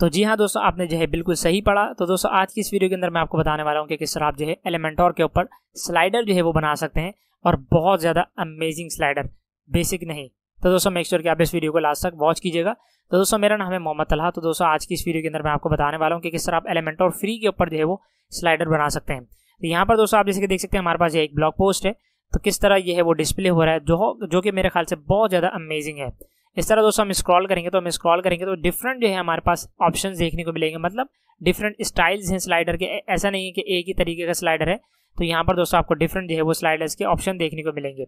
तो जी हाँ दोस्तों आपने जो है बिल्कुल सही पढ़ा तो दोस्तों आज की इस वीडियो के अंदर मैं आपको बताने वाला हूँ कि किस तरह आप जो है एलिमेंटोर के ऊपर स्लाइडर जो है वो बना सकते हैं और बहुत ज़्यादा अमेजिंग स्लाइडर बेसिक नहीं तो दोस्तों मेक श्योर कि आप इस वीडियो को लास्ट तक वॉच कीजिएगा तो दोस्तों मेरा नाम है मोहम्मद तलहा तो दोस्तों आज की इस वीडियो के अंदर मैं आपको बताने वाला हूँ कि किस तरह आप एलिमेंटोर फ्री के ऊपर जो है वो स्लाइडर बना सकते हैं तो यहाँ पर दोस्तों आप जैसे कि देख सकते हैं हमारे पास ये एक ब्लॉग पोस्ट है तो किस तरह ये है वो डिस्प्ले हो रहा है जो जो कि मेरे ख्याल से बहुत ज़्यादा अमेजिंग है इस तरह दोस्तों हम स्क्रॉल करेंगे तो हम स्क्रॉल करेंगे तो डिफरेंट जो है हमारे पास ऑप्शन देखने को मिलेंगे मतलब डिफरेंट स्टाइल्स हैं स्लाइडर के ऐसा नहीं है कि एक ही तरीके का स्लाइडर है तो यहाँ पर दोस्तों आपको डिफरेंट जो है वो स्लाइडर्स के ऑप्शन देखने को मिलेंगे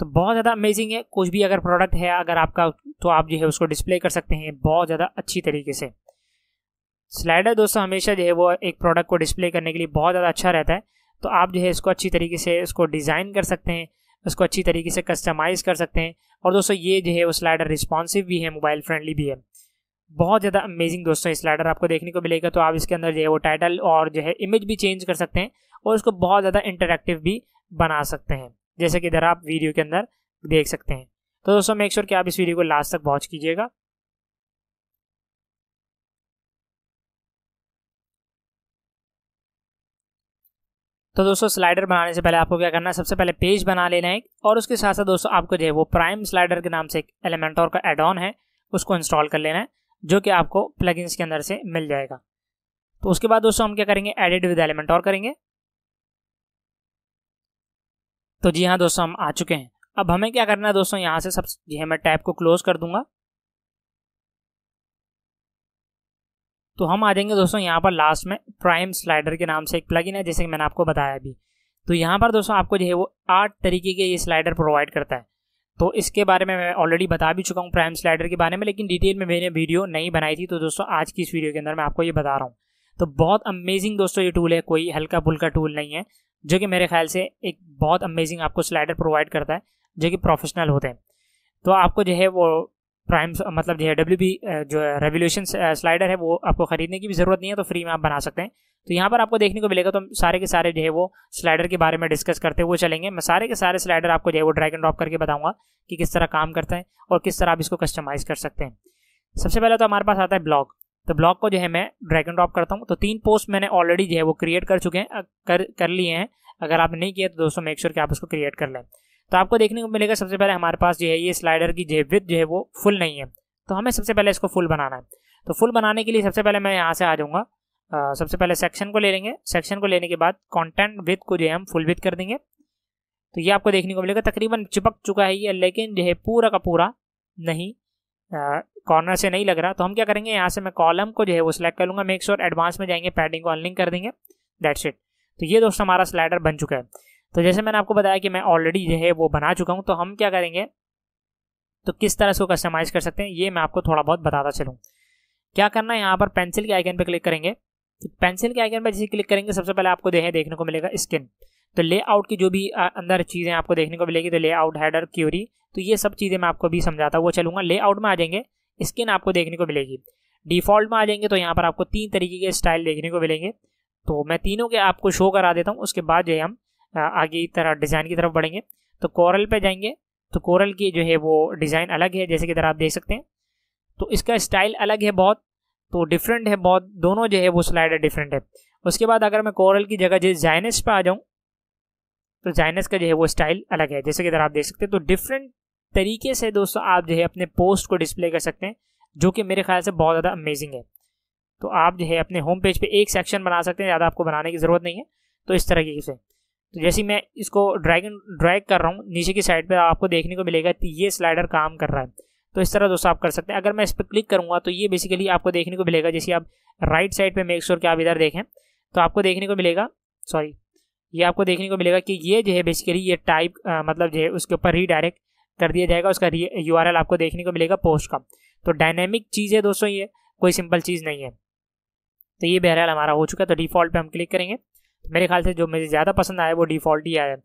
तो बहुत ज़्यादा अमेजिंग है कुछ भी अगर प्रोडक्ट है अगर आपका तो आप जो है उसको डिस्प्ले कर सकते हैं बहुत ज़्यादा अच्छी तरीके से स्लाइडर दोस्तों हमेशा जो है वो एक प्रोडक्ट को डिस्प्ले करने के लिए बहुत ज़्यादा अच्छा रहता है तो आप जो है इसको अच्छी तरीके से इसको डिज़ाइन कर सकते हैं उसको अच्छी तरीके से कस्टमाइज़ कर सकते हैं और दोस्तों ये जो है वो स्लाइडर रिस्पॉन्सिव भी है मोबाइल फ्रेंडली भी है बहुत ज़्यादा अमेजिंग दोस्तों स्लाइडर आपको देखने को मिलेगा तो आप इसके अंदर जो है वो टाइटल और जो है इमेज भी चेंज कर सकते हैं और उसको बहुत ज़्यादा इंटरेक्टिव भी बना सकते हैं जैसे कि इधर आप वीडियो के अंदर देख सकते हैं तो दोस्तों मेक श्योर कि आप इस वीडियो को लास्ट तक वॉच कीजिएगा तो दोस्तों स्लाइडर बनाने से पहले आपको क्या करना है सबसे पहले पेज बना लेना है और उसके साथ साथ दोस्तों आपको जो है वो प्राइम स्लाइडर के नाम से एक एलिमेंटोर का एड ऑन है उसको इंस्टॉल कर लेना है जो कि आपको प्लगइन्स के अंदर से मिल जाएगा तो उसके बाद दोस्तों हम क्या करेंगे एडिट विद एलिमेंटोर करेंगे तो जी हाँ दोस्तों हम आ चुके हैं अब हमें क्या करना है दोस्तों यहाँ से सब जी हाँ, मैं टैप को क्लोज कर दूंगा तो हम आ जाएंगे दोस्तों यहाँ पर लास्ट में प्राइम स्लाइडर के नाम से एक प्लगइन है जैसे कि मैंने आपको बताया अभी तो यहाँ पर दोस्तों आपको जो है वो आठ तरीके के ये स्लाइडर प्रोवाइड करता है तो इसके बारे में मैं ऑलरेडी बता भी चुका हूँ प्राइम स्लाइडर के बारे में लेकिन डिटेल में मैंने वीडियो नहीं बनाई थी तो दोस्तों आज की इस वीडियो के अंदर मैं आपको ये बता रहा हूँ तो बहुत अमेजिंग दोस्तों ये टूल है कोई हल्का फुल्का टूल नहीं है जो कि मेरे ख्याल से एक बहुत अमेजिंग आपको स्लाइडर प्रोवाइड करता है जो कि प्रोफेशनल होते हैं तो आपको जो है वो प्राइम मतलब जो है डब्ल्यू बी जो है रेवोल्यूशन स्लाइडर है वो आपको ख़रीदने की भी ज़रूरत नहीं है तो फ्री में आप बना सकते हैं तो यहाँ पर आपको देखने को मिलेगा तो हम सारे के सारे जो है वो स्लाइडर के बारे में डिस्कस करते हुए चलेंगे मैं सारे के सारे स्लाइडर आपको जो है वो ड्रैग एंड ड्रॉप करके बताऊंगा कि किस तरह काम करते हैं और किस तरह आप इसको कस्टमाइज़ कर सकते हैं सबसे पहले तो हमारे पास आता है ब्लॉग तो ब्लॉग को जो है मैं ड्रैग एंड ड्रॉप करता हूँ तो तीन पोस्ट मैंने ऑलरेडी जो है वो क्रिएट कर चुके हैं कर कर लिए हैं अगर आप नहीं किए तो दोस्तों मेक श्योर कि आप उसको क्रिएट कर लें तो आपको देखने को मिलेगा सबसे पहले हमारे पास जो है ये स्लाइडर की जेब विथ जो है वो फुल नहीं है तो हमें सबसे पहले इसको फुल बनाना है तो फुल बनाने के लिए सबसे पहले मैं यहाँ से आ जाऊँगा सबसे पहले सेक्शन को ले लेंगे सेक्शन को लेने के बाद कॉन्टेंट विथ को जो है हम फुल विथ कर देंगे तो ये आपको देखने को मिलेगा तकरीबन चिपक चुका है ये लेकिन जो है पूरा का पूरा नहीं कॉर्नर से नहीं लग रहा तो हम क्या करेंगे यहाँ से मैं कॉलम को जो है वो सिलेक्ट कर लूँगा मेक श्योर एडवांस में जाएंगे पैडिंग को अनलिंक कर देंगे दैट्स इट तो ये दोस्तों हमारा स्लाइडर बन चुका है तो जैसे मैंने आपको बताया कि मैं ऑलरेडी जो है वो बना चुका हूँ तो हम क्या करेंगे तो किस तरह से वो कस्टमाइज़ कर सकते हैं ये मैं आपको थोड़ा बहुत बताता चलूँ क्या करना है यहाँ पर पेंसिल के आइकन पर क्लिक करेंगे तो पेंसिल के आइकन पर जैसे क्लिक करेंगे सबसे पहले आपको देखें देखने को मिलेगा स्किन तो लेआउट की जो भी अंदर चीज़ें आपको देखने को मिलेगी तो लेआउट हैडर क्यूरी तो ये सब चीज़ें मैं आपको भी समझाता हुआ चलूँगा लेआउट में आ जाएंगे स्किन आपको देखने को मिलेगी डिफ़ॉल्ट में आ जाएंगे तो यहाँ पर आपको तीन तरीके के स्टाइल देखने को मिलेंगे तो मैं तीनों के आपको शो करा देता हूँ उसके बाद जो है हम आगे की तरह डिज़ाइन की तरफ बढ़ेंगे तो कोरल पे जाएंगे तो कोरल की जो है वो डिज़ाइन अलग है जैसे कि तरह आप देख सकते हैं तो इसका स्टाइल अलग है बहुत तो डिफरेंट है बहुत दोनों जो है वो स्लाइडर डिफरेंट है उसके बाद अगर मैं कोरल की जगह जो जाइनस पर आ जाऊँ तो जाइनस का जो है वो स्टाइल अलग है जैसे कि तरह आप देख सकते हैं तो डिफरेंट तरीके से दोस्तों आप जो है अपने पोस्ट को डिस्प्ले कर सकते हैं जो कि मेरे ख्याल से बहुत ज़्यादा अमेजिंग है तो आप जो है अपने होम पेज पे एक सेक्शन बना सकते हैं ज़्यादा आपको बनाने की ज़रूरत नहीं है तो इस तरीके से तो जैसे मैं इसको ड्रैग ड्रैग कर रहा हूँ नीचे की साइड पर आपको देखने को मिलेगा कि ये स्लाइडर काम कर रहा है तो इस तरह दोस्तों आप कर सकते हैं अगर मैं इस पर क्लिक करूँगा तो ये बेसिकली आपको देखने को मिलेगा जैसे आप राइट साइड पर मेक श्योर के आप इधर देखें तो आपको देखने को मिलेगा सॉरी ये आपको देखने को मिलेगा कि ये जो है बेसिकली ये टाइप मतलब जो है उसके ऊपर रीडायरेक्ट कर दिया जाएगा उसका यू आपको देखने को मिलेगा पोस्ट का तो डायनेमिक चीज़ है दोस्तों ये कोई सिंपल चीज़ नहीं है तो ये बहरहाल हमारा हो चुका है तो डिफ़ॉल्ट पे हम क्लिक करेंगे मेरे ख्याल से जो मुझे ज़्यादा पसंद आया वो डिफ़ॉल्ट ही आया है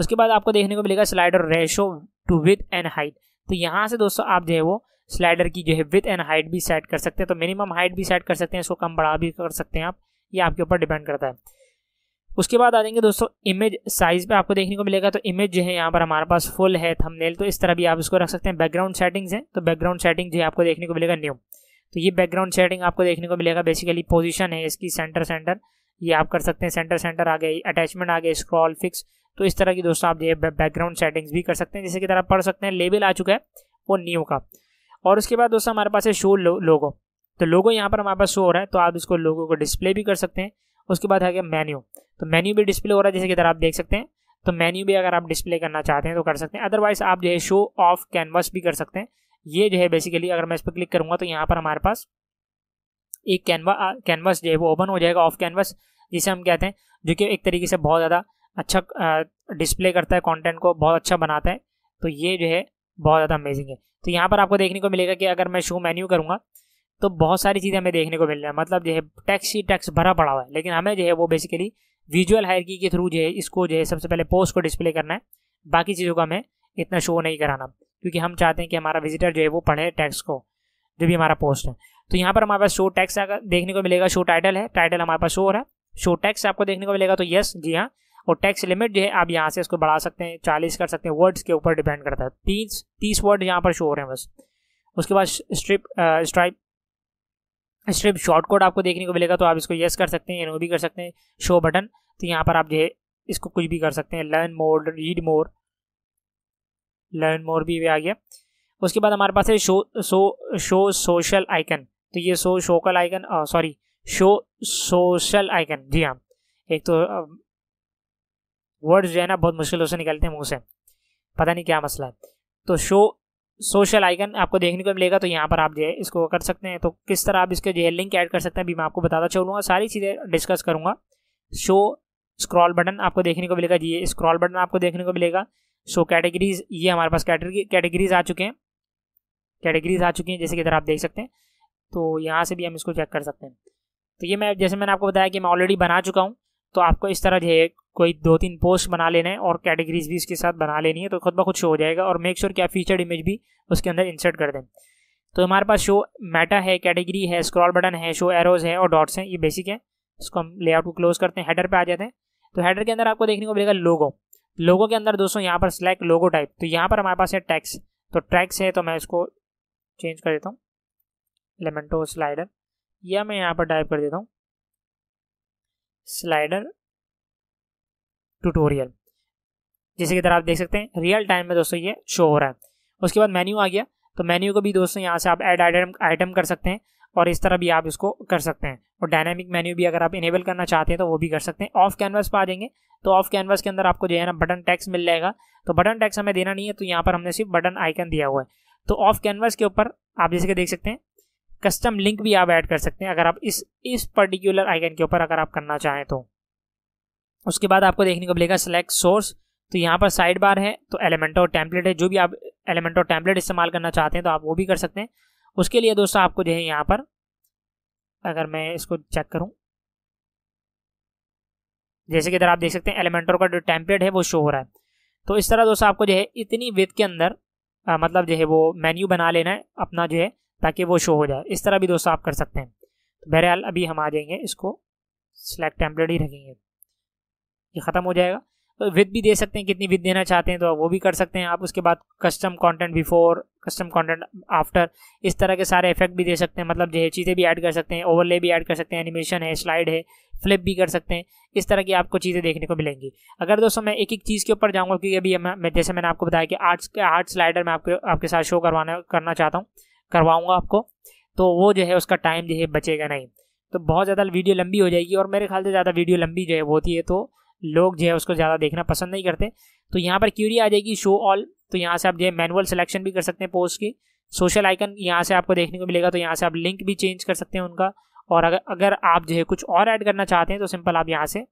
उसके बाद आपको देखने को मिलेगा slider ratio to width and height तो यहाँ से दोस्तों आप जो है वो स्लाइडर की जो है विथ एंड हाइट भी सेट कर सकते हैं तो मिनिमम हाइट भी सेट कर सकते हैं इसको कम बढ़ा भी कर सकते हैं आप ये आपके ऊपर डिपेंड करता है उसके बाद आ जाएंगे दोस्तों इमेज साइज़ पे आपको देखने को मिलेगा तो इमेज जो है यहाँ पर हमारे पास फुल है थंबनेल तो इस तरह भी आप इसको रख सकते हैं बैकग्राउंड सेटिंग्स हैं तो बैकग्राउंड सेटिंग जो है आपको देखने को मिलेगा न्यू तो ये बैकग्राउंड सेटिंग आपको देखने को मिलेगा बेसिकली पोजिशन है इसकी सेंटर सेंटर ये आप कर सकते हैं सेंटर सेंटर आ गए अटैचमेंट आ गए स्क्रॉल फिक्स तो इस तरह की दोस्तों आप जो बैकग्राउंड सेटिंग्स भी कर सकते हैं जैसे कि तरह पढ़ सकते हैं लेबल आ चुका है वो न्यू का और उसके बाद दोस्तों हमारे पास है शो लो, लोगो तो लोगो यहाँ पर हमारे पास शो हो रहा है तो आप इसको लोगो को डिस्प्ले भी कर सकते हैं उसके बाद है मेन्यू तो मेन्यू भी डिस्प्ले हो रहा है जैसे कि तरह आप देख सकते हैं तो मेन्यू भी अगर आप डिस्प्ले करना चाहते हैं तो कर सकते हैं अदरवाइज आप जो है शो ऑफ कैनवास भी कर सकते हैं ये जो है बेसिकली अगर मैं इस पर क्लिक करूंगा तो यहाँ पर हमारे पास एक कैनवा कैनवास जो है वो ओपन हो जाएगा ऑफ कैनवास जिसे हम कहते हैं जो कि एक तरीके से बहुत ज़्यादा अच्छा डिस्प्ले करता है कंटेंट को बहुत अच्छा बनाता है तो ये जो है बहुत ज़्यादा अमेजिंग है तो यहाँ पर आपको देखने को मिलेगा कि अगर मैं शो मेन्यू करूँगा तो बहुत सारी चीज़ें हमें देखने को मिल रही है मतलब जो है टैक्स ही टैक्स भरा पड़ा हुआ है लेकिन हमें जो है वो बेसिकली विजुअल हायर के थ्रू जो है इसको जो है सबसे पहले पोस्ट को डिस्प्ले करना है बाकी चीज़ों का हमें इतना शो नहीं कराना क्योंकि हम चाहते हैं कि हमारा विजिटर जो है वो पढ़े टैक्स को जो भी हमारा पोस्ट है तो यहाँ पर हमारे पास शो टैक्स देखने को मिलेगा शो टाइटल है टाइटल हमारे पास शो हो रहा है शो टैक्स आपको देखने को मिलेगा तो यस जी हाँ और टैक्स लिमिट जो है आप यहाँ से इसको बढ़ा सकते हैं चालीस कर सकते हैं वर्ड्स के ऊपर डिपेंड करता है तीस तीस वर्ड यहाँ पर शो हो रहे हैं बस उसके बाद strip stripe strip short code आपको देखने को मिलेगा तो आप इसको येस कर सकते हैं नो भी कर सकते हैं शो बटन तो यहाँ पर आप जो है इसको कुछ भी कर सकते हैं learn more read more learn more भी आ गया उसके बाद हमारे पास है show show show social icon तो ये show social icon sorry show social icon जी हाँ एक तो वर्ड जो है ना बहुत मुश्किलों से निकलते हैं मुँह से पता नहीं क्या मसला है तो शो सोशल आइकन आपको देखने को मिलेगा तो यहाँ पर आप जो है इसको कर सकते हैं तो किस तरह आप इसके जो है लिंक ऐड कर सकते हैं अभी मैं आपको बताता चलूँगा सारी चीज़ें डिस्कस करूँगा शो स्क्रॉल बटन आपको देखने को मिलेगा ये स्क्रॉल बटन आपको देखने को मिलेगा शो कैटेगरीज ये हमारे पास कैटेगरीज आ चुके हैं कैटेगरीज आ चुकी हैं जैसे कि इधर आप देख सकते हैं तो यहाँ से भी हम इसको चेक कर सकते हैं तो ये मैं जैसे मैंने आपको बताया कि मैं ऑलरेडी बना चुका हूँ तो आपको इस तरह जो कोई दो तीन पोस्ट बना लेना है और कैटेगरीज भी इसके साथ बना लेनी है तो खुद ब खुद शो हो जाएगा और मेक श्योर क्या कि आप फीचर्ड इमेज भी उसके अंदर इंसर्ट कर दें तो हमारे पास शो मेटा है कैटेगरी है स्क्रॉल बटन है शो एरोज है और डॉट्स हैं ये बेसिक है इसको हम लेआउट को क्लोज करते हैं हेडर पे आ जाते हैं तो हेडर के अंदर आपको देखने को मिलेगा लोगो लोगो के अंदर दोस्तों यहाँ पर स्लैक लोगो टाइप तो यहाँ पर हमारे पास है टैक्स तो ट्रैक्स है तो मैं इसको चेंज कर देता हूँ लेमेंटो स्लाइडर या मैं यहाँ पर टाइप कर देता हूँ स्लाइडर ट्यूटोरियल जैसे कि तरह आप देख सकते हैं रियल टाइम में दोस्तों ये शो हो रहा है उसके बाद मेन्यू आ गया तो मेन्यू को भी दोस्तों यहाँ से आप एड आइटम आइटम कर सकते हैं और इस तरह भी आप इसको कर सकते हैं और डायनेमिक मेन्यू भी अगर आप इनेबल करना चाहते हैं तो वो भी कर सकते हैं ऑफ कैनवास पर आ जाएंगे तो ऑफ कैनवास के अंदर आपको जो है ना बटन टैक्स मिल जाएगा तो बटन टैक्स हमें देना नहीं है तो यहाँ पर हमने सिर्फ बटन आइकन दिया हुआ है तो ऑफ कैनवास के ऊपर आप जैसे कि देख सकते हैं कस्टम लिंक भी आप ऐड कर सकते हैं अगर आप इस इस पर्टिकुलर आइकन के ऊपर अगर आप करना चाहें तो उसके बाद आपको देखने को मिलेगा सेलेक्ट सोर्स तो यहाँ पर साइड बार है तो एलिमेंट और टैंपलेट है जो भी आप एलिमेंट और टैंपलेट इस्तेमाल करना चाहते हैं तो आप वो भी कर सकते हैं उसके लिए दोस्तों आपको जो है यहाँ पर अगर मैं इसको चेक करूँ जैसे कि इधर आप देख सकते हैं एलिमेंटर का जो टेम्पलेट है वो शो हो रहा है तो इस तरह दोस्तों आपको जो है इतनी विथ के अंदर आ, मतलब जो है वो मेन्यू बना लेना है अपना जो है ताकि वो शो हो जाए इस तरह भी दोस्तों आप कर सकते हैं तो बहरहाल अभी हम आ जाएंगे इसको सिलेक्ट टेम्पलेट ही रखेंगे ये ख़त्म हो जाएगा तो विद भी दे सकते हैं कितनी विद देना चाहते हैं तो वो भी कर सकते हैं आप उसके बाद custom content before custom content after इस तरह के सारे इफेक्ट भी दे सकते हैं मतलब जो है चीज़ें भी ऐड कर सकते हैं ओवरले भी ऐड कर सकते हैं एनिमेशन है स्लाइड है फ्लिप भी कर सकते हैं इस तरह की आपको चीज़ें देखने को मिलेंगी अगर दोस्तों मैं एक एक चीज़ के ऊपर जाऊँगा क्योंकि अभी मैं जैसे मैंने आपको बताया कि आर्ट्स के आर्ट स्लाइडर में आपके आपके साथ शो करवाना करना चाहता हूँ करवाऊँगा आपको तो वो जो है उसका टाइम जो है बचेगा नहीं तो बहुत ज़्यादा वीडियो लंबी हो जाएगी और मेरे ख्याल से ज़्यादा वीडियो लंबी जो है वो होती है तो लोग जो है उसको ज़्यादा देखना पसंद नहीं करते तो यहाँ पर क्यूरी आ जाएगी शो ऑल तो यहाँ से आप जो है मैनुअल सिलेक्शन भी कर सकते हैं पोस्ट की सोशल आइकन यहाँ से आपको देखने को मिलेगा तो यहाँ से आप लिंक भी चेंज कर सकते हैं उनका और अगर अगर आप जो है कुछ और ऐड करना चाहते हैं तो सिंपल आप यहाँ से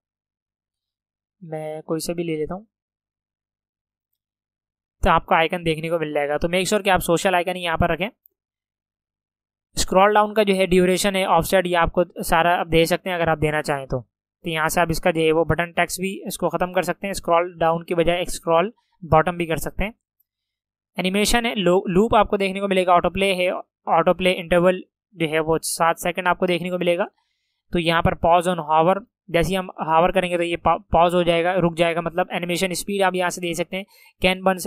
मैं कोई से भी ले लेता हूँ तो आपका आइकन देखने को मिल जाएगा तो मेक श्योर कि आप सोशल आइकन यहाँ पर रखें स्क्रॉल डाउन का जो है ड्यूरेशन है ऑफसेट ये आपको सारा आप दे सकते हैं अगर आप देना चाहें तो तो यहाँ से आप इसका जो है वो बटन टैक्स भी इसको ख़त्म कर सकते हैं स्क्रॉल डाउन की बजाय स्क्रॉल बॉटम भी कर सकते हैं एनिमेशन है लूप आपको देखने को मिलेगा ऑटो प्ले है ऑटो प्ले इंटरवल जो है वो सात सेकंड आपको देखने को मिलेगा तो यहाँ पर पॉज ऑन हावर जैसे हम हावर करेंगे तो ये पॉज हो जाएगा रुक जाएगा मतलब एनिमेशन स्पीड आप यहाँ से दे सकते हैं कैन बन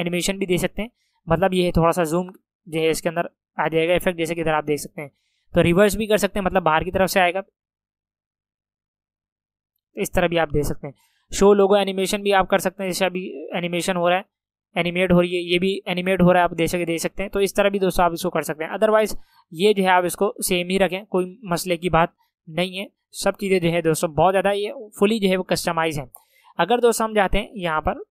एनिमेशन भी दे सकते हैं मतलब ये थोड़ा सा जूम जो है इसके अंदर आ जाएगा इफेक्ट जैसे कि इधर आप देख सकते हैं तो रिवर्स भी कर सकते हैं मतलब बाहर की तरफ से आएगा इस तरह भी आप देख सकते हैं शो लोगो एनिमेशन भी आप कर सकते हैं जैसे अभी एनिमेशन हो रहा है एनिमेट हो रही है ये भी एनिमेट हो रहा है आप देख दे सकते हैं तो इस तरह भी दोस्तों आप इसको कर सकते हैं अदरवाइज ये जो है आप इसको सेम ही रखें कोई मसले की बात नहीं है सब चीज़ें जो है दोस्तों बहुत ज़्यादा ये फुली जो है वो कस्टमाइज है अगर दोस्तों हम जाते हैं यहाँ पर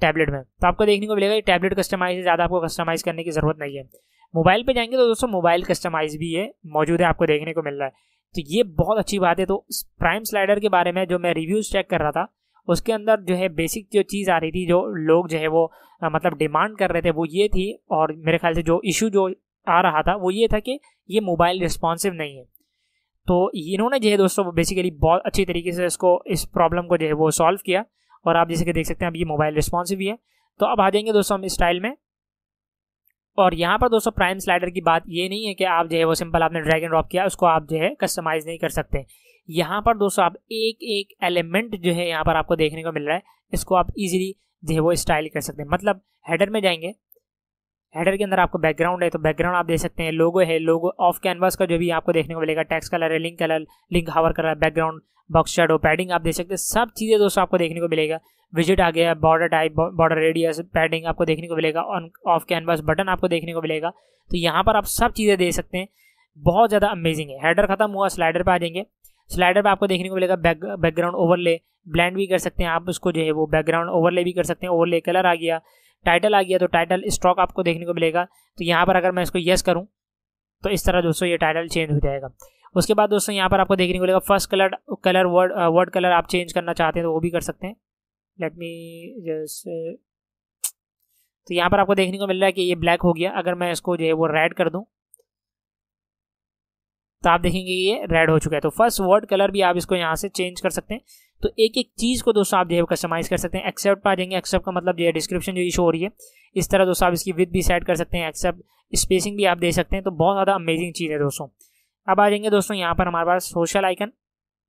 टैबलेट में तो आपको देखने को मिलेगा ये टैबलेट कस्टमाइज है ज़्यादा आपको कस्टमाइज करने की ज़रूरत नहीं है मोबाइल पे जाएंगे तो दोस्तों मोबाइल कस्टमाइज भी ये मौजूद है आपको देखने को मिल रहा है तो ये बहुत अच्छी बात है तो इस प्राइम स्लाइडर के बारे में जो मैं रिव्यूज़ चेक कर रहा था उसके अंदर जो है बेसिक जो चीज़ आ रही थी जो लोग जो है वो आ, मतलब डिमांड कर रहे थे वो ये थी और मेरे ख्याल से जो इशू जो आ रहा था वो ये था कि ये मोबाइल रिस्पॉन्सिव नहीं है तो इन्होंने जो है दोस्तों बेसिकली बहुत अच्छी तरीके से इसको इस प्रॉब्लम को जो है वो सॉल्व किया और आप जैसे कि देख सकते हैं अब ये मोबाइल रिस्पॉन्सिव भी है तो अब आ जाएंगे दोस्तों हम इस स्टाइल में और यहाँ पर दोस्तों प्राइम स्लाइडर की बात ये नहीं है कि आप जो है वो सिंपल आपने ड्रैग एंड ड्रॉप किया उसको आप जो है कस्टमाइज़ नहीं कर सकते यहाँ पर दोस्तों आप एक एक एलिमेंट जो है यहाँ पर आपको देखने को मिल रहा है इसको आप इजीली जो है वो स्टाइल कर सकते हैं मतलब हेडर में जाएंगे हेडर के अंदर आपको बैकग्राउंड है तो बैकग्राउंड आप देख सकते हैं लोगो है लोगो ऑफ कैनवास का जो भी आपको देखने को मिलेगा टेक्स कलर है link colour link hover colour background box shadow padding आप देख सकते हैं सब चीज़ें दोस्तों आपको देखने को मिलेगा विजिट आ गया border type border radius padding आपको देखने को मिलेगा ऑन ऑफ कैनवास बटन आपको देखने को मिलेगा तो यहाँ पर आप सब चीज़ें दे सकते हैं बहुत ज़्यादा अमेजिंग है हेडर खत्म हुआ स्लाइडर पर आ जाएंगे स्लाइडर पर आपको देखने को मिलेगा बैक बैकग्राउंड ओवरले ब्लैंड भी कर सकते हैं आप उसको जो है वो बैकग्राउंड ओवरले भी कर सकते हैं ओवरले कलर आ गया टाइटल आ गया तो टाइटल स्ट्रॉक आपको देखने को मिलेगा तो यहाँ पर अगर मैं इसको येस करूँ तो इस तरह दोस्तों ये टाइटल चेंज हो जाएगा उसके बाद दोस्तों यहाँ पर आपको देखने को मिलेगा first colour colour word word colour आप चेंज करना चाहते हैं तो वो भी कर सकते हैं लेट मी जस्ट तो यहाँ पर आपको देखने को मिल रहा है कि ये ब्लैक हो गया अगर मैं इसको जो है वो रेड कर दूँ तो आप देखेंगे ये रेड हो चुका है तो फर्स्ट वर्ड कलर भी आप इसको यहाँ से चेंज कर सकते हैं तो एक एक चीज़ को दोस्तों आप जो है कस्टमाइज़ कर सकते हैं एक्सेप्ट पा जाएंगे एक्सेप्ट का मतलब जो है डिस्क्रिप्शन जो इशो हो रही है इस तरह दोस्तों आप इसकी विथ भी सेट कर सकते हैं एक्सेप्ट स्पेसिंग भी आप दे सकते हैं तो बहुत ज़्यादा अमेजिंग चीज़ है दोस्तों अब आ जाएंगे दोस्तों यहाँ पर हमारे पास सोशल आइकन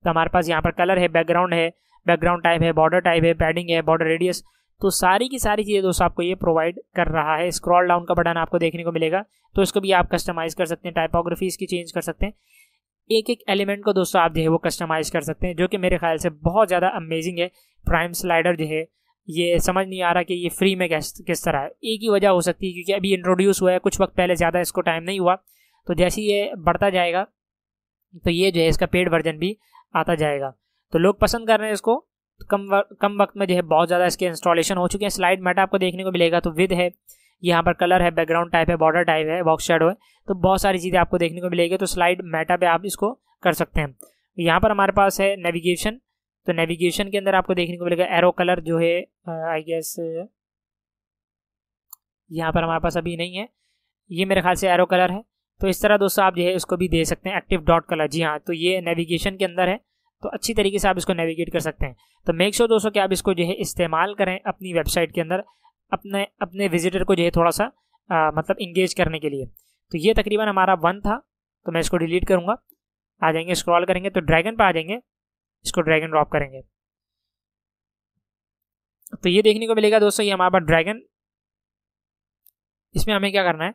तो हमारे पास यहाँ पर कलर है बैकग्राउंड है बैकग्राउंड टाइप है बॉर्डर टाइप है पैडिंग है बॉर्डर रेडियस तो सारी की सारी चीज़ें दोस्तों आपको ये प्रोवाइड कर रहा है स्क्रॉल डाउन का बटन आपको देखने को मिलेगा तो इसको भी आप कस्टमाइज़ कर सकते हैं टाइपोग्राफी इसकी चेंज कर सकते हैं एक एक एलिमेंट को दोस्तों आप जो है वो कस्टमाइज़ कर सकते हैं जो कि मेरे ख्याल से बहुत ज़्यादा अमेजिंग है प्राइम स्लाइडर जो है ये समझ नहीं आ रहा कि ये फ्री में किस किस तरह है एक ही वजह हो सकती है क्योंकि अभी इंट्रोड्यूस हुआ है कुछ वक्त पहले ज़्यादा इसको टाइम नहीं हुआ तो जैसे ही ये बढ़ता जाएगा तो ये जो है इसका पेड वर्जन भी आता जाएगा तो लोग पसंद कर रहे हैं इसको तो कम कम वक्त में जो है बहुत ज़्यादा इसके इंस्टॉलेशन हो चुके हैं स्लाइड मेटा आपको देखने को मिलेगा तो विद है यहाँ पर कलर है बैकग्राउंड टाइप है बॉर्डर टाइप है बॉक्स शेडो है तो बहुत सारी चीज़ें आपको देखने को मिलेगी तो स्लाइड मेटा पे आप इसको कर सकते हैं यहाँ पर हमारे पास है नेविगेशन तो नेविगेशन के अंदर आपको देखने को मिलेगा एरो कलर जो है आई uh, गेस यहाँ पर हमारे पास अभी नहीं है ये मेरे ख्याल से एरो कलर है तो इस तरह दोस्तों आप जो है इसको भी दे सकते हैं एक्टिव डॉट कलर जी हाँ तो ये नेविगेशन के अंदर है तो अच्छी तरीके से आप इसको नेविगेट कर सकते हैं तो मेक श्योर दोस्तों कि आप इसको जो है इस्तेमाल करें अपनी वेबसाइट के अंदर अपने अपने विजिटर को जो है थोड़ा सा आ, मतलब इंगेज करने के लिए तो ये तकरीबन हमारा वन था तो मैं इसको डिलीट करूँगा आ जाएंगे स्क्रॉल करेंगे तो ड्रैगन पर आ जाएंगे इसको ड्रैगन ड्रॉप करेंगे तो ये देखने को मिलेगा दोस्तों ये हमारे पास ड्रैगन इसमें हमें क्या करना है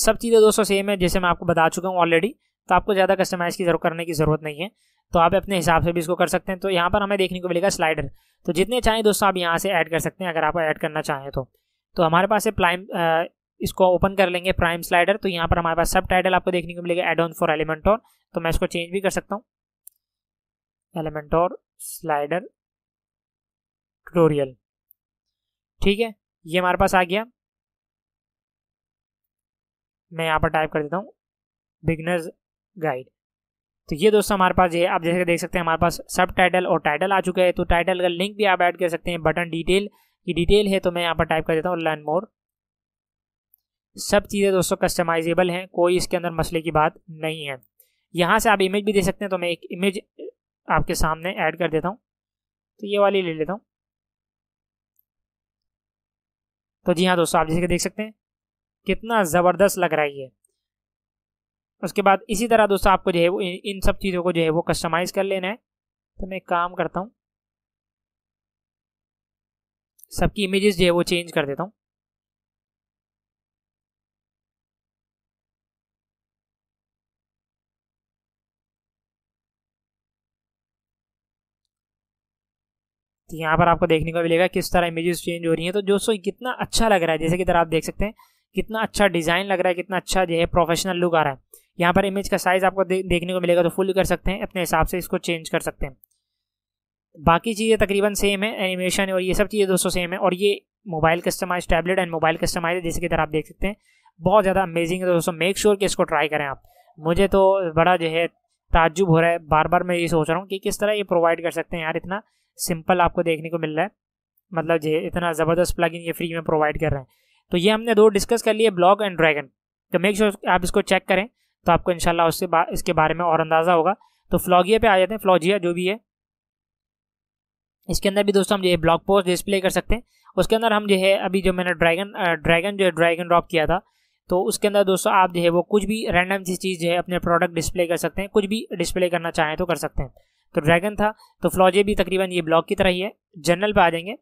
सब चीज़ें दोस्तों सेम है जैसे मैं आपको बता चुका हूँ ऑलरेडी तो आपको ज़्यादा कस्टमाइज़ की जरूरत करने की ज़रूरत नहीं है तो आप अपने हिसाब से भी इसको कर सकते हैं तो यहाँ पर हमें देखने को मिलेगा स्लाइडर तो जितने चाहें दोस्तों आप यहाँ से ऐड कर सकते हैं अगर आप ऐड करना चाहें तो तो हमारे पास है प्राइम इसको ओपन कर लेंगे प्राइम स्लाइडर तो यहाँ पर हमारे पास सब टाइटल आपको देखने को मिलेगा एड ऑन फॉर एलिमेंट और तो मैं इसको चेंज भी कर सकता हूँ एलिमेंट और स्लाइडर ट्यूटोरियल ठीक है ये हमारे पास आ गया मैं यहाँ पर टाइप कर देता हूँ बिगनर्स गाइड तो ये दोस्तों हमारे पास ये आप जैसे देख सकते हैं हमारे पास सब टाइटल और टाइटल आ चुका है तो टाइटल का लिंक भी आप ऐड कर सकते हैं बटन डिटेल की डिटेल है तो मैं यहाँ पर टाइप कर देता हूँ लर्न मोर सब चीज़ें दोस्तों कस्टमाइजेबल हैं कोई इसके अंदर मसले की बात नहीं है यहाँ से आप इमेज भी दे सकते हैं तो मैं एक इमेज आपके सामने ऐड कर देता हूँ तो ये वाली ले लेता हूँ तो जी हाँ दोस्तों आप जैसे देख सकते हैं कितना ज़बरदस्त लग रहा है ये उसके बाद इसी तरह दोस्तों आपको जो है वो इन सब चीज़ों को जो है वो कस्टमाइज़ कर लेना है तो मैं काम करता हूँ सबकी इमेजेस जो है वो चेंज कर देता हूँ तो यहाँ पर आपको देखने को मिलेगा किस तरह इमेजेस चेंज हो रही हैं तो दोस्तों कितना अच्छा लग रहा है जैसे कि तरह आप देख सकते हैं कितना अच्छा डिज़ाइन लग रहा है कितना अच्छा जो है प्रोफेशनल लुक आ रहा है यहाँ पर इमेज का साइज़ आपको दे, देखने को मिलेगा तो फुल कर सकते हैं अपने हिसाब से इसको चेंज कर सकते हैं बाकी चीज़ें तकरीबन सेम है एनिमेशन और ये सब चीज़ें दोस्तों सेम है और ये mobile customise tablet and mobile customise है जैसे कि तरह आप देख सकते हैं बहुत ज़्यादा अमेजिंग है दोस्तों मेक श्योर कि इसको ट्राई करें आप मुझे तो बड़ा जो है ताजुब हो रहा है बार बार मैं ये सोच रहा हूँ कि किस तरह ये प्रोवाइड कर सकते हैं यार इतना सिंपल आपको देखने को मिल रहा है मतलब जो इतना ज़बरदस्त प्लगइन ये फ्री में प्रोवाइड कर रहे हैं तो ये हमने दो डिस्कस कर लिए ब्लॉग एंड ड्रैगन तो मेक श्योर sure आप इसको चेक करें तो आपको इनशाला उससे बा, इसके बारे में और अंदाज़ा होगा तो फ्लॉगिया पे आ जाते हैं फ्लॉजिया जो भी है इसके अंदर भी दोस्तों हम जो ब्लॉग पोस्ट डिस्प्ले कर सकते हैं उसके अंदर हम जो है अभी जो मैंने ड्रैगन ड्रैगन जो है ड्रैगन ड्रॉप किया था तो उसके अंदर दोस्तों आप जो है वो कुछ भी रैंडम सी चीज़ जो है अपने प्रोडक्ट डिस्प्ले कर सकते हैं कुछ भी डिस्प्ले करना चाहें तो कर सकते हैं तो ड्रैगन था तो फ्लॉजिया भी तकरीबन ये ब्लॉग की तरह ही है जनरल पे आ जाएंगे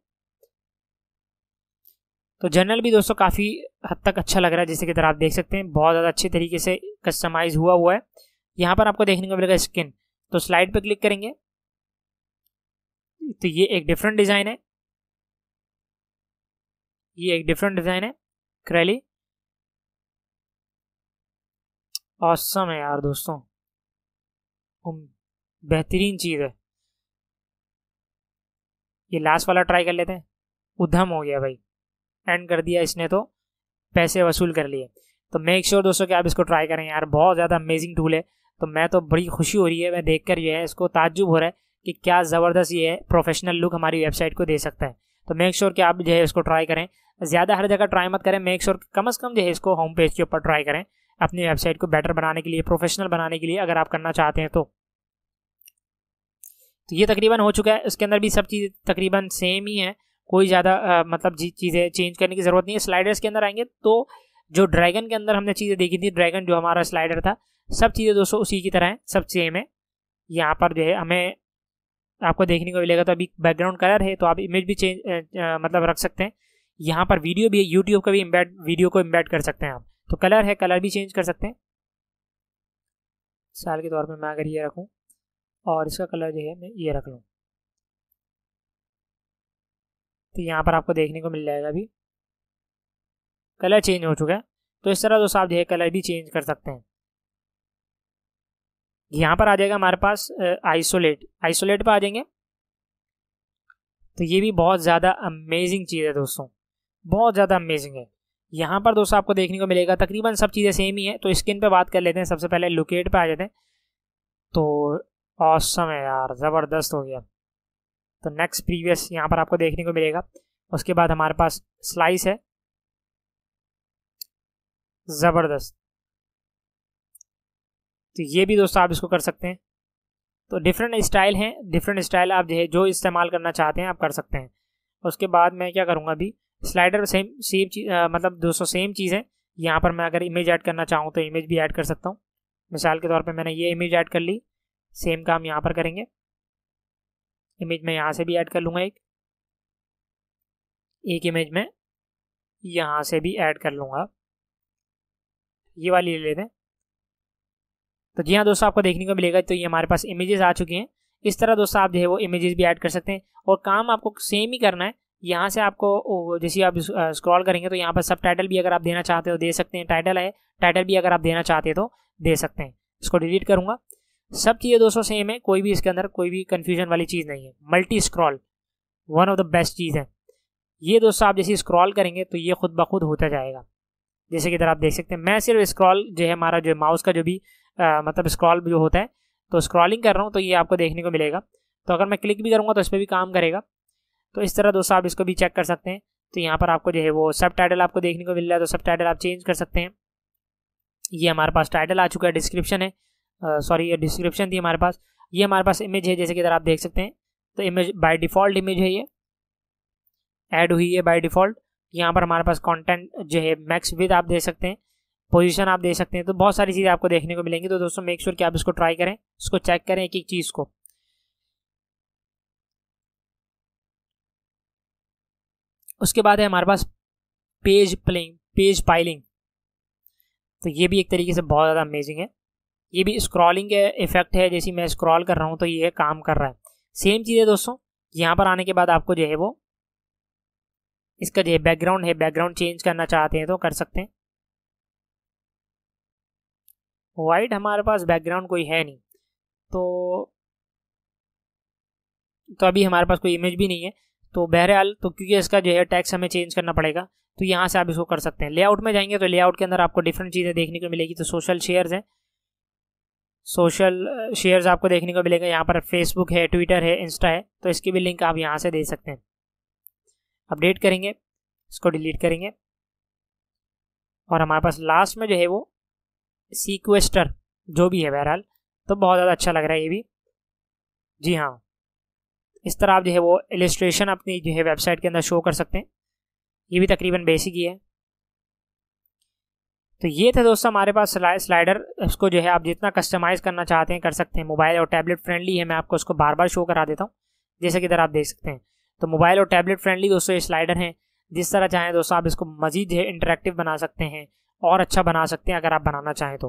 तो जर्नल भी दोस्तों काफ़ी हद तक अच्छा लग रहा है जैसे कि तरह आप देख सकते हैं बहुत ज़्यादा अच्छे तरीके से कस्टमाइज़ हुआ हुआ है यहाँ पर आपको देखने को मिलेगा स्किन तो स्लाइड पर क्लिक करेंगे तो ये एक डिफरेंट डिज़ाइन है ये एक डिफरेंट डिज़ाइन है क्रैली औसम है यार दोस्तों बेहतरीन चीज़ है ये लास्ट वाला ट्राई कर लेते हैं उधम हो गया भाई एंड कर दिया इसने तो पैसे वसूल कर लिए तो मेक श्योर sure दोस्तों कि आप इसको ट्राई करें यार बहुत ज़्यादा अमेजिंग टूल है तो मैं तो बड़ी खुशी हो रही है मैं देख कर जो है इसको ताजुब हो रहा है कि क्या ज़बरदस्त ये प्रोफेशनल लुक हमारी वेबसाइट को दे सकता है तो मेक श्योर sure कि आप जो है इसको ट्राई करें ज़्यादा हर जगह ट्राई मत करें मेक श्योर sure कम अज़ कम जो है इसको होम पेज के ऊपर ट्राई करें अपनी वेबसाइट को बेटर बनाने के लिए प्रोफेशनल बनाने के लिए अगर आप करना चाहते हैं तो तो ये तकरीबन हो चुका है उसके अंदर भी सब चीज़ तकरीबन सेम ही है कोई ज़्यादा मतलब चीज़ें चेंज करने की ज़रूरत नहीं है स्लाइडर्स के अंदर आएंगे तो जो ड्रैगन के अंदर हमने चीज़ें देखी थी ड्रैगन जो हमारा स्लाइडर था सब चीज़ें दोस्तों उसी की तरह हैं सब सेम है यहाँ पर जो है हमें आपको देखने को मिलेगा तो अभी बैकग्राउंड कलर है तो आप इमेज भी चेंज मतलब रख सकते हैं यहाँ पर वीडियो भी है यूट्यूब का भी इम्बैड वीडियो को इम्बैड कर सकते हैं आप तो कलर है कलर भी चेंज कर सकते हैं साल के तौर पर मैं अगर ये रखूँ और इसका कलर जो है मैं ये रख लूँ तो यहाँ पर आपको देखने को मिल जाएगा अभी कलर चेंज हो चुका है तो इस तरह दोस्तों आप जो कलर भी चेंज कर सकते हैं यहाँ पर आ जाएगा हमारे पास आइसोलेट आइसोलेट पर आ जाएंगे तो ये भी बहुत ज़्यादा अमेजिंग चीज़ है दोस्तों बहुत ज़्यादा अमेजिंग है यहाँ पर दोस्तों आपको देखने को मिलेगा तकरीबन सब चीज़ें सेम ही है तो स्किन पे बात कर लेते हैं सबसे पहले लोकेट पे आ जाते हैं तो औसम है यार ज़बरदस्त हो गया तो नेक्स्ट प्रीवियस यहाँ पर आपको देखने को मिलेगा उसके बाद हमारे पास स्लाइस है ज़बरदस्त तो ये भी दोस्तों आप इसको कर सकते हैं तो डिफरेंट स्टाइल हैं डिफरेंट स्टाइल आप जो है जो इस्तेमाल करना चाहते हैं आप कर सकते हैं उसके बाद मैं क्या करूँगा अभी स्लाइडर सेम सेम चीज मतलब दोस्तों सेम चीज़ है यहाँ पर मैं अगर इमेज ऐड करना चाहूँ तो इमेज भी ऐड कर सकता हूँ मिसाल के तौर पर मैंने ये इमेज ऐड कर ली सेम काम यहाँ पर करेंगे इमेज मैं यहाँ से भी ऐड कर लूँगा एक एक इमेज में यहाँ से भी ऐड कर लूँगा ये वाली ले लेते हैं तो जी हाँ दोस्तों आपको देखने को मिलेगा तो ये हमारे पास इमेजेस आ चुकी हैं इस तरह दोस्तों आप जो है वो इमेजेस भी ऐड कर सकते हैं और काम आपको सेम ही करना है यहाँ से आपको जैसे आप स्क्रॉल करेंगे तो यहाँ पर सब टाइटल भी अगर आप देना चाहते हो दे सकते हैं टाइटल है टाइटल भी अगर आप देना चाहते हो तो दे सकते हैं इसको डिलीट करूँगा सब चीज़ें दोस्तों सेम है कोई भी इसके अंदर कोई भी कन्फ्यूजन वाली चीज़ नहीं है multi scroll one of the best चीज़ है ये दोस्तों आप जैसे स्क्रॉल करेंगे तो ये खुद ब खुद होता जाएगा जैसे कि इधर आप देख सकते हैं मैं सिर्फ स्क्रॉल जो है हमारा जो माउस का जो भी आ, मतलब स्क्रॉल जो होता है तो स्क्रॉलिंग कर रहा हूँ तो ये आपको देखने को मिलेगा तो अगर मैं क्लिक भी करूँगा तो इस पर भी काम करेगा तो इस तरह दोस्तों आप इसको भी चेक कर सकते हैं तो यहाँ पर आपको जो है वो सब टाइटल आपको देखने को मिल रहा है तो सब टाइटल आप चेंज कर सकते हैं ये हमारे पास टाइटल आ चुका है डिस्क्रिप्शन है सॉरी ये डिस्क्रिप्शन थी हमारे पास ये हमारे पास इमेज है जैसे कि इधर आप देख सकते हैं तो इमेज बाय डिफ़ॉल्ट इमेज है ये ऐड हुई है बाय डिफ़ॉल्ट यहाँ पर हमारे पास कंटेंट जो है मैक्स विद आप दे सकते हैं पोजीशन आप दे सकते हैं तो बहुत सारी चीज़ें आपको देखने को मिलेंगी तो दोस्तों मेक श्योर sure कि आप इसको ट्राई करें इसको चेक करें एक एक चीज़ को उसके बाद है हमारे पास पेज प्लेइंग पेज पाइलिंग तो ये भी एक तरीके से बहुत ज़्यादा अमेजिंग है ये भी स्क्रॉलिंग इफेक्ट है जैसे मैं स्क्रॉल कर रहा हूँ तो ये काम कर रहा है सेम चीज़ है दोस्तों यहाँ पर आने के बाद आपको जो है वो इसका जो है बैकग्राउंड है बैकग्राउंड चेंज करना चाहते हैं तो कर सकते हैं वाइट हमारे पास बैकग्राउंड कोई है नहीं तो तो अभी हमारे पास कोई इमेज भी नहीं है तो बहरहाल तो क्योंकि इसका जो है टैक्स हमें चेंज करना पड़ेगा तो यहाँ से आप इसको कर सकते हैं लेआउट में जाएंगे तो लेआउट के अंदर आपको डिफरेंट चीज़ें देखने को मिलेगी तो सोशल शेयर्स हैं सोशल शेयर्स आपको देखने को मिलेगा यहाँ पर फेसबुक है ट्विटर है इंस्टा है तो इसकी भी लिंक आप यहाँ से दे सकते हैं अपडेट करेंगे इसको डिलीट करेंगे और हमारे पास लास्ट में जो है वो सीक्वेस्टर जो भी है बहरहाल तो बहुत ज़्यादा अच्छा लग रहा है ये भी जी हाँ इस तरह आप जो है वो एलिस्ट्रेशन अपनी जो है वेबसाइट के अंदर शो कर सकते हैं ये भी तकरीबन बेसिक ही है तो ये था दोस्तों हमारे पास स्लाइडर इसको जो है आप जितना कस्टमाइज़ करना चाहते हैं कर सकते हैं मोबाइल और टैबलेट फ्रेंडली है मैं आपको उसको बार बार शो करा देता हूँ जैसे कि इधर आप देख सकते हैं तो मोबाइल और टैबलेट फ्रेंडली दोस्तों ये स्लाइडर हैं जिस तरह चाहें दोस्तों आप इसको मज़ीद है इंटरेक्टिव बना सकते हैं और अच्छा बना सकते हैं अगर आप बनाना चाहें तो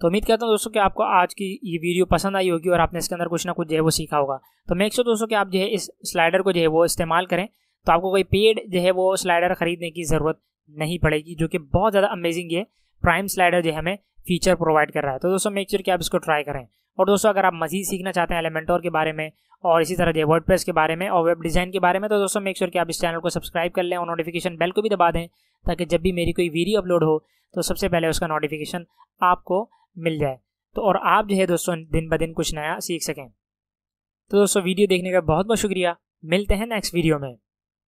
तो उम्मीद करता हूँ दोस्तों कि आपको आज की ये वीडियो पसंद आई होगी और आपने इसके अंदर कुछ ना कुछ जो है वो सीखा होगा तो एक सौ दोस्तों कि आप जो है इस स्लाइडर को जो है वो इस्तेमाल करें तो आपको कोई पेड जो है वो स्लाइडर ख़रीदने की ज़रूरत नहीं पड़ेगी जो कि बहुत ज़्यादा अमेजिंग ये प्राइम स्लाइडर जो हमें फीचर प्रोवाइड कर रहा है तो दोस्तों मेक श्योर कि आप इसको ट्राई करें और दोस्तों अगर आप मजीद सीखना चाहते हैं एलिमेंटोर के बारे में और इसी तरह जो वर्ड के बारे में और वेब डिज़ाइन के बारे में तो दोस्तों मेक श्योर कि आप इस चैनल को सब्सक्राइब कर लें और नोटिफिकेशन बेल को भी दबा दें ताकि जब भी मेरी कोई वीडियो अपलोड हो तो सबसे पहले उसका नोटिफिकेशन आपको मिल जाए तो और आप जो है दोस्तों दिन ब दिन कुछ नया सीख सकें तो दोस्तों वीडियो देखने का बहुत बहुत शुक्रिया मिलते हैं नेक्स्ट वीडियो में